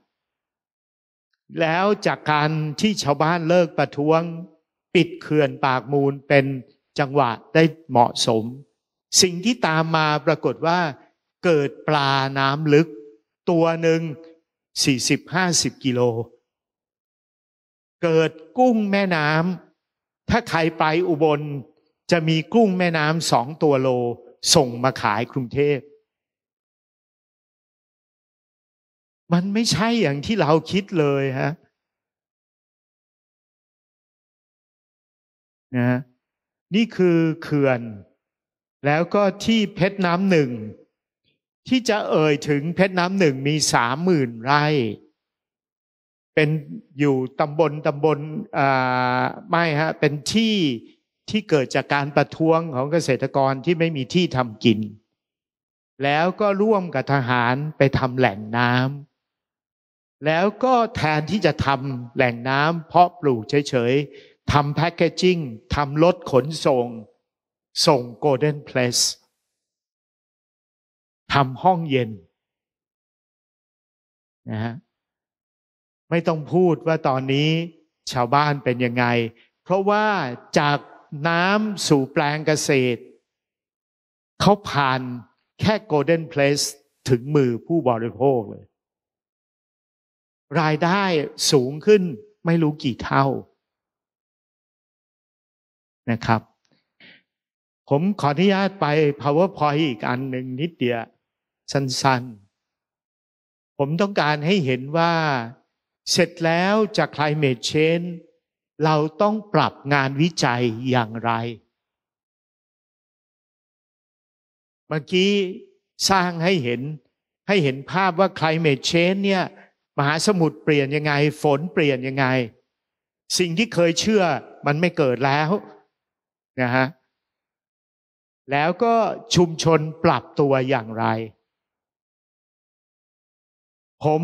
Speaker 2: แล้วจากการที่ชาวบ้านเลิกประท้วง ปิดเขื่อนปากมูลเป็นจังหวะได้เหมาะสม สิ่งที่ตามมาปรากฏว่า เกิดปลาน้ำลึกตัวหนึ่งสี่สิบห้าสิบกิโล เกิดกุ้งแม่น้ำถ้าใครไปอุบลจะมีกุ้งแม่น้ำสองตัวโลส่งมาขายกรุงเทพ มันไม่ใช่อย่างที่เราคิดเลยฮะนะนี่คือเขื่อน แล้วก็ที่เพชรน้ำหนึ่งที่จะเอ่ยถึงเพชรน้ำหนึ่งมีสามหมื่นไร่ เป็นอยู่ตำบลตำบลไม่ฮะ เป็นที่ที่เกิดจากการประท้วงของเกษตรกรที่ไม่มีที่ทำกิน แล้วก็ร่วมกับทหารไปทำแหล่งน้ำ แล้วก็แทนที่จะทำแหล่งน้ำเพาะปลูกเฉยๆ ทำแพคเกจิ้ง ทำรถขนส่ง ส่งโกลเด้นเพลสทำห้องเย็นนะฮะไม่ต้องพูดว่าตอนนี้ชาวบ้านเป็นยังไง เพราะว่าจากน้ำสู่แปลงเกษตรเขาผ่านแค่โกลเด้นเพลสถึงมือผู้บริโภคเลย รายได้สูงขึ้นไม่รู้กี่เท่านะครับ ผมขออนุญาตไป powerpoint อีกอันหนึ่งนิดเดียวสั้นๆ ผมต้องการให้เห็นว่า เสร็จแล้วจาก climate change เราต้องปรับงานวิจัยอย่างไร เมื่อกี้สร้างให้เห็นให้เห็นภาพว่า climate change เนี่ย มหาสมุทรเปลี่ยนยังไง ฝนเปลี่ยนยังไง สิ่งที่เคยเชื่อมันไม่เกิดแล้วนะฮะแล้วก็ชุมชนปรับตัวอย่างไรผม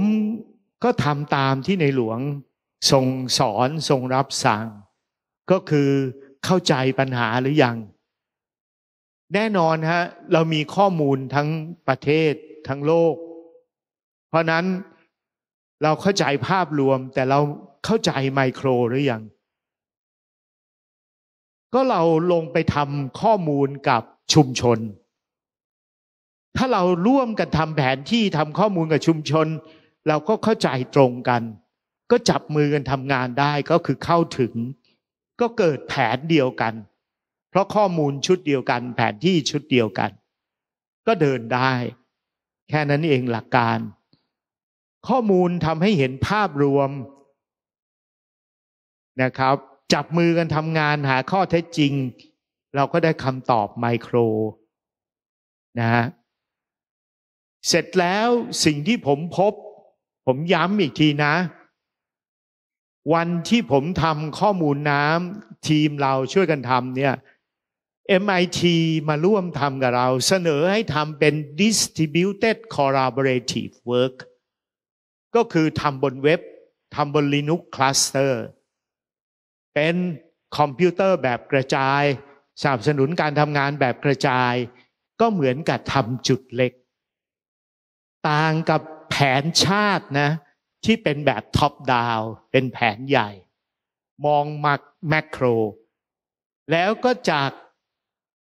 Speaker 2: ก็ทำตามที่ในหลวงทรงสอนทรงรับสั่ง ก็คือเข้าใจปัญหาหรือยังแน่นอนฮะเรามีข้อมูลทั้งประเทศทั้งโลก เพราะนั้นเราเข้าใจภาพรวมแต่เราเข้าใจไมโครหรือยังก็เราลงไปทำข้อมูลกับชุมชนถ้าเราร่วมกันทำแผนที่ทำข้อมูลกับชุมชน เราก็เข้าใจตรงกัน ก็จับมือกันทำงานได้ก็คือเข้าถึง ก็เกิดแผนเดียวกัน เพราะข้อมูลชุดเดียวกัน แผนที่ชุดเดียวกัน ก็เดินได้ แค่นั้นเองหลักการ ข้อมูลทำให้เห็นภาพรวม นะครับ จับมือกันทำงานหาข้อเท็จจริง เราก็ได้คำตอบไมโคร นะฮะเสร็จแล้วสิ่งที่ผมพบ ผมย้ำอีกทีนะ วันที่ผมทำข้อมูลน้ำทีมเราช่วยกันทำเนี่ย MIT มาร่วมทำกับเราเสนอให้ทำเป็น distributed collaborative work ก็คือทำบนเว็บทำบน Linux cluster เป็นคอมพิวเตอร์แบบกระจายสนับสนุนการทำงานแบบกระจาย ก็เหมือนกับทำจุดเล็กต่างกับแผนชาตินะ ที่เป็นแบบท็อปดาวเป็นแผนใหญ่ มองมักแมกโครแล้วก็จาก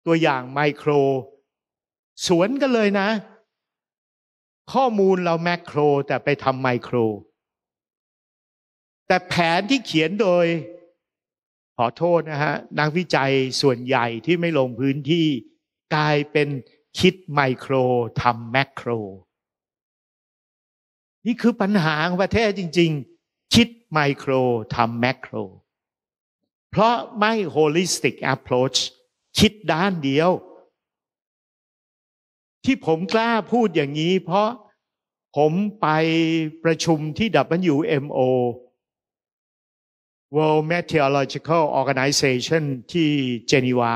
Speaker 2: ตัวอย่างไมโคร สวนกันเลยนะ ข้อมูลเราแมกโครแต่ไปทำไมโคร แต่แผนที่เขียนโดย ขอโทษนะฮะ นักวิจัยส่วนใหญ่ที่ไม่ลงพื้นที่กลายเป็นคิดไมโครทำแมกโครนี่คือปัญหาของประเทศจริงๆ คิดไมโครทำแมกโคร เพราะไม่ holistic approach คิดด้านเดียว ที่ผมกล้าพูดอย่างนี้เพราะผมไปประชุมที่ WMO World Meteorological Organization ที่เจนีวา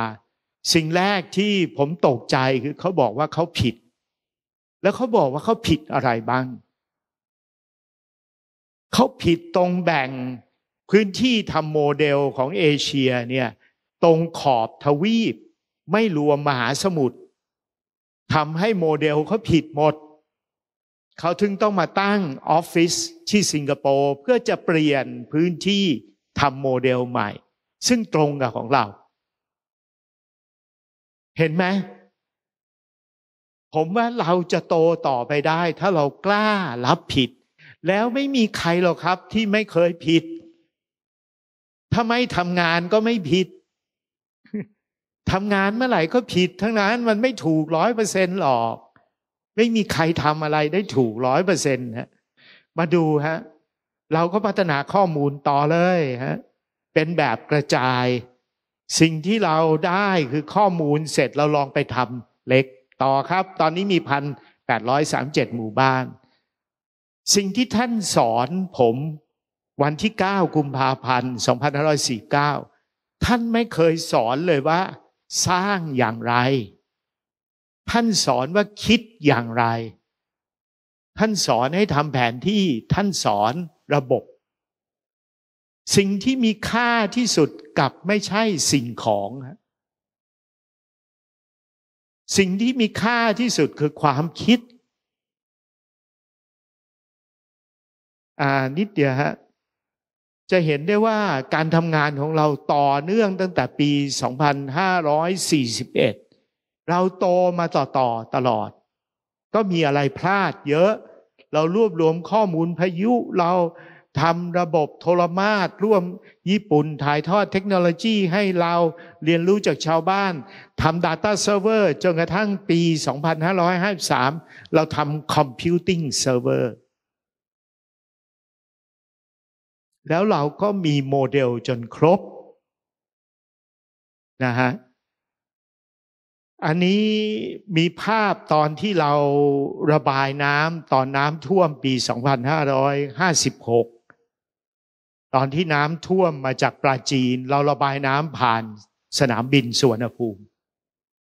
Speaker 2: สิ่งแรกที่ผมตกใจคือเขาบอกว่าเขาผิด แล้วเขาบอกว่าเขาผิดอะไรบ้างเขาผิดตรงแบ่ง พื้นที่ทำโมเดลของเอเชียเนี่ย ตรงขอบทวีปไม่รวมมหาสมุทรทำให้โมเดลเขาผิดหมด เขาถึงต้องมาตั้งออฟฟิศที่สิงคโปร์เพื่อจะเปลี่ยนพื้นที่ทำโมเดลใหม่ ซึ่งตรงกับของเรา เห็นไหมผมว่าเราจะโตต่อไปได้ ถ้าเรากล้ารับผิดแล้วไม่มีใครหรอกครับที่ไม่เคยผิด ถ้าไม่ทำงานก็ไม่ผิด ทำงานเมื่อไหร่ก็ผิด ทั้งนั้นมันไม่ถูกร้อยเปอร์เซ็นต์หรอก ไม่มีใครทำอะไรได้ถูกร้อยเปอร์เซ็นต์ฮะ มาดูฮะ เราก็พัฒนาข้อมูลต่อเลยฮะ เป็นแบบกระจาย สิ่งที่เราได้คือข้อมูลเสร็จเราลองไปทำเล็กต่อครับ ตอนนี้มีพันแปดร้อยสามเจ็ดหมู่บ้านสิ่งที่ท่านสอนผม วันที่ 9กุมภาพันธ์2549ท่านไม่เคยสอนเลยว่าสร้างอย่างไร ท่านสอนว่าคิดอย่างไร ท่านสอนให้ทำแผนที่ท่านสอนระบบ สิ่งที่มีค่าที่สุดกับไม่ใช่สิ่งของสิ่งที่มีค่าที่สุดคือความคิดนิดเดียวฮะ จะเห็นได้ว่าการทำงานของเราต่อเนื่องตั้งแต่ปี 2541 เราโตมาต่อต่อตลอด ก็มีอะไรพลาดเยอะ เรารวบรวมข้อมูลพายุ เราทำระบบโทรมาตร่วมญี่ปุ่นถ่ายทอดเทคโนโลยีให้เราเรียนรู้จากชาวบ้าน ทำ Data Server จนกระทั่งปี 2553 เราทำ Computing Server แล้วเราก็มีโมเดลจนครบนะฮะ อันนี้มีภาพตอนที่เราระบายน้ำตอนน้ำท่วมปี 2556 ตอนที่น้ำท่วมมาจากปราจีน เราระบายน้ำผ่านสนามบินสุวรรณภูมิ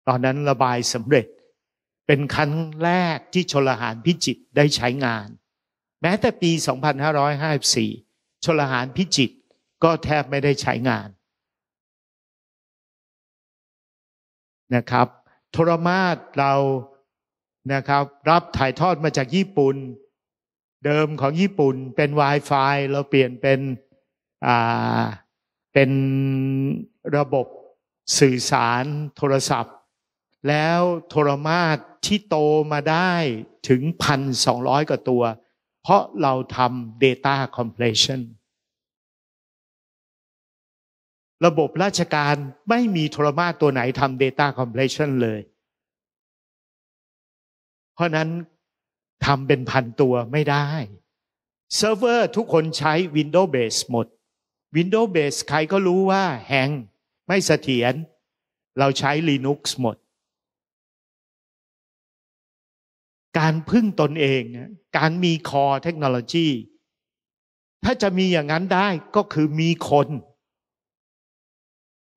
Speaker 2: ตอนนั้นระบายสำเร็จเป็นครั้งแรกที่ชลหารพิจิตได้ใช้งาน แม้แต่ปี 2554ชลหารพิจิตก็แทบไม่ได้ใช้งานนะครับ โทรมาสเรา นะครับ รับถ่ายทอดมาจากญี่ปุ่น เดิมของญี่ปุ่นเป็น Wi-Fi เราเปลี่ยนเป็น อ่า เป็นระบบสื่อสารโทรศัพท์ แล้วโทรมาสที่โตมาได้ถึง1,200กว่าตัวเพราะเราทำ data completion ระบบราชการไม่มีโทรมาตัวไหนทำ data completion เลย เพราะนั้นทำเป็นพันตัวไม่ได้ เซิร์ฟเวอร์ทุกคนใช้ Windows Base หมด Windows Base ใครก็รู้ว่าแหงไม่เสถียรเราใช้ Linux หมดการพึ่งตนเอง การมีคอเทคโนโลยี ถ้าจะมีอย่างนั้นได้ก็คือมีคน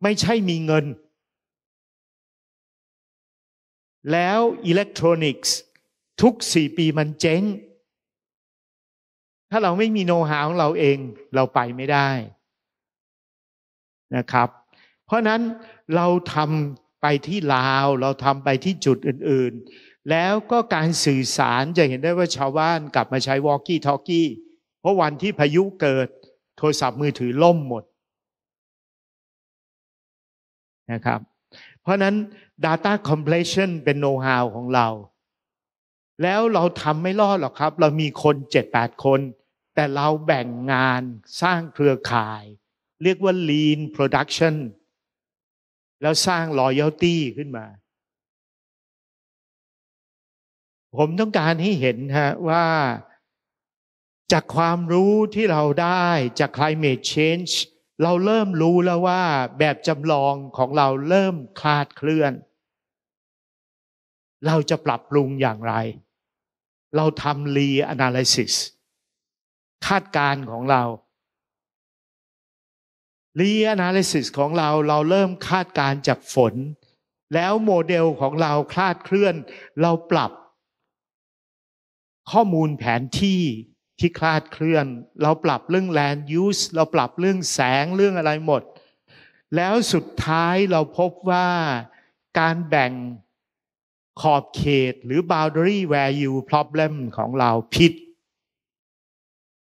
Speaker 2: ไม่ใช่มีเงิน แล้วอิเล็กทรอนิกส์ทุกสี่ปีมันเจ๊ง ถ้าเราไม่มีโน้ตหาของเราเองเราไปไม่ได้นะครับ เพราะนั้นเราทำไปที่ลาว เราทำไปที่จุดอื่น ๆแล้วก็การสื่อสารจะเห็นได้ว่าชาวบ้านกลับมาใช้วอลกี้ทอกกี้เพราะวันที่พายุเกิดโทรศัพท์มือถือล่มหมดนะครับเพราะนั้น Data Completion เป็นโน้ตฮาวของเรา แล้วเราทำไม่รอดหรอกครับ เรามีคนเจ็ดแปดคน แต่เราแบ่งงานสร้างเครือข่าย เรียกว่า Lean Production แล้วสร้าง Loyalty ขึ้นมาผมต้องการให้เห็นฮะว่าจากความรู้ที่เราได้ จาก climate change เราเริ่มรู้แล้วว่า แบบจำลองของเราเริ่มคลาดเคลื่อน เราจะปรับปรุงอย่างไร เราทำ re analysis คาดการของเรา re analysis ของเรา เราเริ่มคาดการจากฝน แล้วโมเดลของเราคลาดเคลื่อน เราปรับข้อมูลแผนที่ที่คลาดเคลื่อน เราปรับเรื่อง land use เราปรับเรื่องแสงเรื่องอะไรหมด แล้วสุดท้ายเราพบว่าการแบ่งขอบเขตหรือ boundary value problem ของเรา ผิด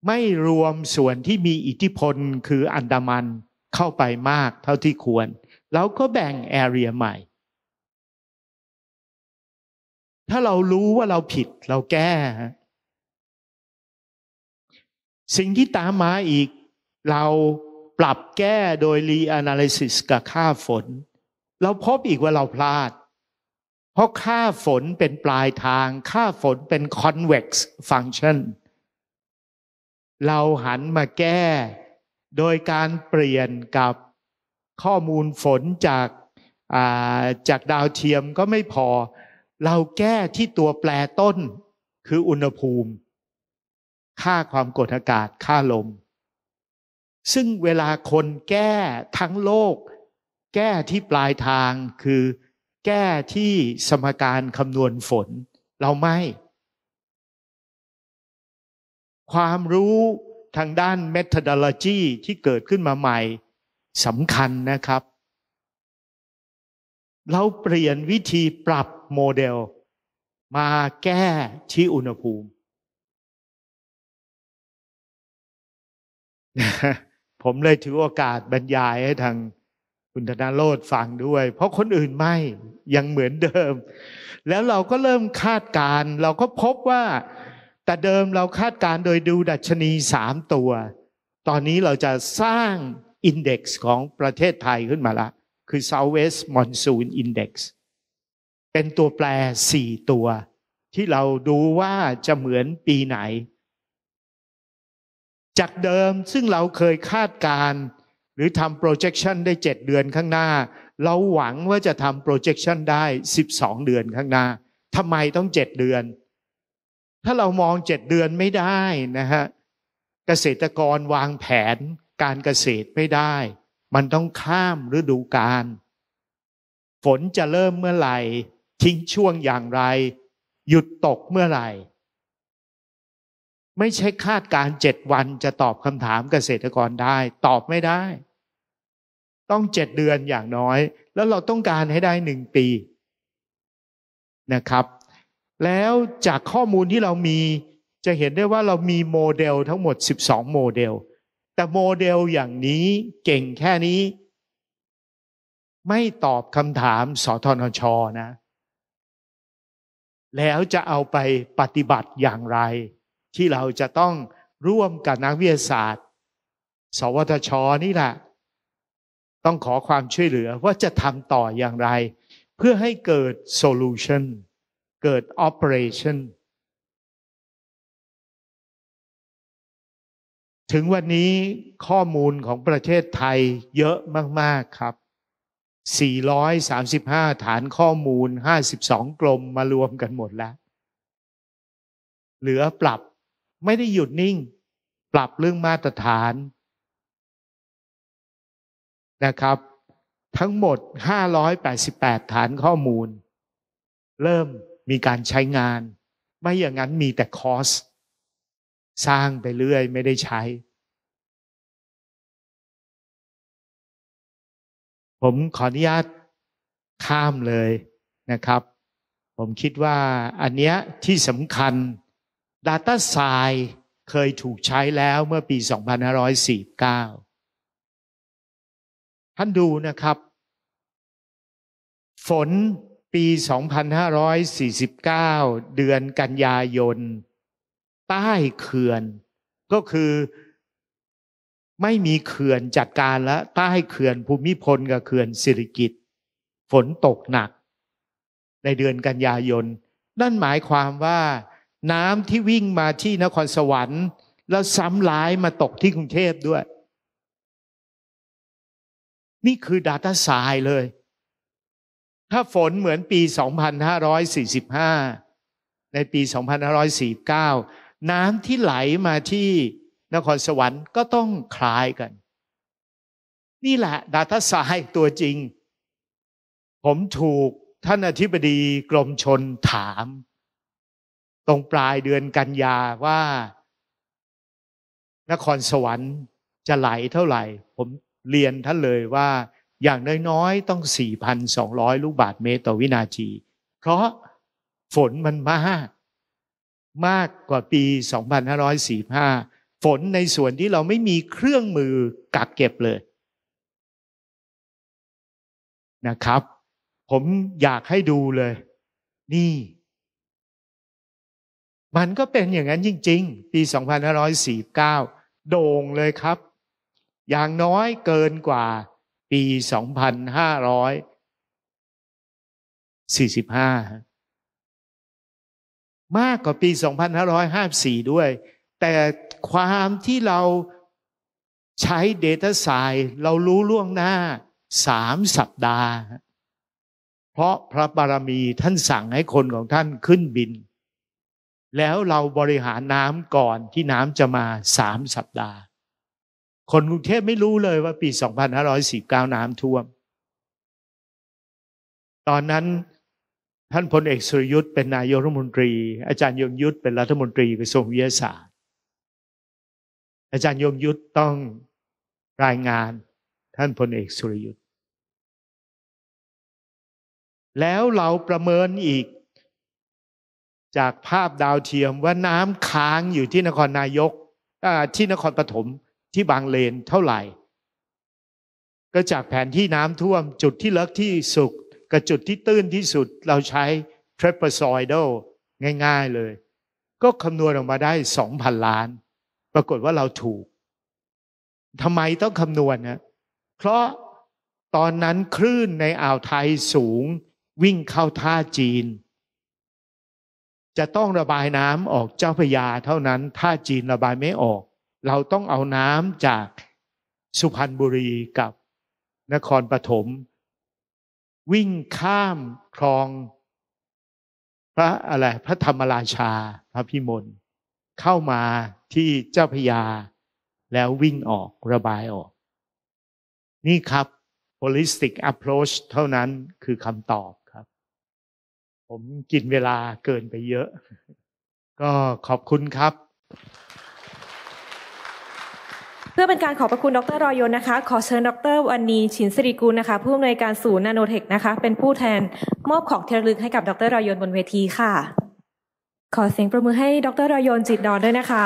Speaker 2: ไม่รวมส่วนที่มีอิทธิพลคืออันดามัน เข้าไปมากเท่าที่ควรแล้วก็แบ่งเรียใหม่ถ้าเรารู้ว่าเราผิดเราแก้ สิ่งที่ตามมาอีก เราปรับแก้โดยรีแอนาลิซิสกับค่าฝนเราพบอีกว่าเราพลาด เพราะค่าฝนเป็นปลายทางค่าฝนเป็นคอนเว็กซ์ฟังชัน เราหันมาแก้โดยการเปลี่ยนกับข้อมูลฝนจากจากดาวเทียมก็ไม่พอเราแก้ที่ตัวแปรต้น คืออุณหภูมิ ค่าความกดอากาศค่าลม ซึ่งเวลาคนแก้ทั้งโลก แก้ที่ปลายทางคือแก้ที่สมการคำนวณฝน เราไม่ ความรู้ทางด้านเมทัลล o l o ที่เกิดขึ้นมาใหม่สำคัญนะครับ เราเปลี่ยนวิธีปรับโมเดลมาแก้ชี้อุณหภูมิ ผมเลยถือโอกาสบรรยายให้ทางคุณธนาโรธฟังด้วย เพราะคนอื่นไม่ยังเหมือนเดิม แล้วเราก็เริ่มคาดการ เราก็พบว่า แต่เดิมเราคาดการโดยดูดัชนีสามตัว ตอนนี้เราจะสร้างอินเด็กซ์ของประเทศไทยขึ้นมาละ คือ Southwest Monsoon Index เป็นตัวแปรสี่ตัว ที่เราดูว่าจะเหมือนปีไหน จากเดิมซึ่งเราเคยคาดการ หรือทำ projection ได้7เดือนข้างหน้า เราหวังว่าจะทำ projection ได้ 12 เดือนข้างหน้าทำไมต้อง7เดือน ถ้าเรามอง7เดือนไม่ได้นะฮะเกษตรกรวางแผนการเกษตรไม่ได้ มันต้องข้ามฤดูกาลฝนจะเริ่มเมื่อไหร่ทิ้งช่วงอย่างไร หยุดตกเมื่อไหร่ ไม่ใช่คาดการเจ็ดวันจะตอบคำถามเกษตรกรได้ ตอบไม่ได้ ต้องเจ็ดเดือนอย่างน้อย แล้วเราต้องการให้ได้หนึ่งปี นะครับ แล้วจากข้อมูลที่เรามี จะเห็นได้ว่าเรามีโมเดลทั้งหมด 12 โมเดล แต่โมเดลอย่างนี้เก่งแค่นี้ ไม่ตอบคำถามสทนชนะแล้วจะเอาไปปฏิบัติอย่างไร ที่เราจะต้องร่วมกับนักวิทยาศาสตร์ สวทชนี่แหละต้องขอความช่วยเหลือว่าจะทำต่ออย่างไร เพื่อให้เกิดโซลูชันเกิดออปเปอเรชันถึงวันนี้ข้อมูลของประเทศไทยเยอะมาก ๆ ครับ435 ฐานข้อมูล 52กลมมารวมกันหมดแล้ว เหลือปรับไม่ได้หยุดนิ่ง ปรับเรื่องมาตรฐาน นะครับ ทั้งหมด 588 ฐานข้อมูล เริ่มมีการใช้งาน ไม่อย่างนั้นมีแต่คอส สร้างไปเรื่อยไม่ได้ใช้ผมขออนุญาตข้ามเลยนะครับ ผมคิดว่าอันเนี้ยที่สำคัญ Data s c i เคยถูกใช้แล้วเมื่อปี 2549 ท่านดูนะครับ ฝนปี 2549 เดือนกันยายนใต้เขื่อน ก็คือไม่มีเขื่อนจัดการแล้วใต้เขื่อนภูมิพลกับเขื่อนสิริกิตฝนตกหนักในเดือนกันยายน นั่นหมายความว่า น้ำที่วิ่งมาที่นครสวรรค์ แล้วซ้ำร้ายมาตกที่กรุงเทพด้วย นี่คือดาต้าสายเลย ถ้าฝนเหมือนปี 2545 ในปี 2549 น้ำที่ไหลมาที่นครสวรรค์ก็ต้องคล้ายกัน นี่แหละ ดาตสาไซตัวจริง ผมถูกท่านอธิบดีกรมชนถาม ตรงปลายเดือนกันยาว่า นครสวรรค์จะไหลเท่าไหร่ ผมเรียนท่านเลยว่า อย่างน้อยๆ ต้อง 4,200ลูกบาทเมตรต่อวินาทีเพราะฝนมันมาก มากกว่าปี 2545ฝนในส่วนที่เราไม่มีเครื่องมือกักเก็บเลย นะครับ ผมอยากให้ดูเลย นี่ มันก็เป็นอย่างนั้นจริงๆ ปี 2549 โด่งเลยครับ อย่างน้อยเกินกว่าปี 2545 มากกว่าปี 2554 ด้วย แต่ความที่เราใช้ Data s c i e เรารู้ล่วงหน้าสามสัปดาห์ เพราะพระบารมีท่านสั่งให้คนของท่านขึ้นบิน แล้วเราบริหารน้ำก่อนที่น้ำจะมาสามสัปดาห์ คนกรุงเทพไม่รู้เลยว่าปี 2549 น้ำท่วม ตอนนั้นท่านพลเอกสุรยุทธ์เป็นนายกรัฐมนตรี อาจารย์ยงยุทธเป็นรัฐมนตรีกระทรวงวิทยาศาสตร์อาจารย์ยงยุทธต้องรายงานท่านพลเอกสุรยุทธ์ แล้วเราประเมินอีก จากภาพดาวเทียมว่าน้ำค้างอยู่ที่นครนายกที่นครปฐมที่บางเลนเท่าไหร่ ก็จากแผนที่น้ำท่วม จุดที่เล็กที่สุดกับจุดที่ตื้นที่สุดเราใช้ trapezoidal ง่ายๆเลย ก็คำนวณออกมาได้ 2,000 ล้านปรากฏว่าเราถูก ทำไมต้องคำนวณนะเพราะตอนนั้นคลื่นในอ่าวไทยสูงวิ่งเข้าท่าจีน จะต้องระบายน้ำออกเจ้าพยา เท่านั้นท่าจีนระบายไม่ออก เราต้องเอาน้ำจากสุพรรณบุรีกับนครปฐมวิ่งข้ามคลอง พระอะไรพระธรรมราชาพระพิมลเข้ามาที่เจ้าพยา แล้ววิ่งออกระบายออก นี่ครับ holistic approach เท่านั้นคือคำตอบครับ ผมกินเวลาเกินไปเยอะ ก็ขอบคุณครับ
Speaker 1: เพื่อเป็นการขอบพระคุณดรรอยนนะคะ ขอเชิญ ดรวันนีฉินสิริกูลนะคะผู้อำนวยการศูนย์นาโนเทคนะคะ เป็นผู้แทนมอบของเทะลึกให้กับดรรอยนบนเวทีค่ะขอเสียงประมือให้ดรรยนจิตดอนด้วยนะคะ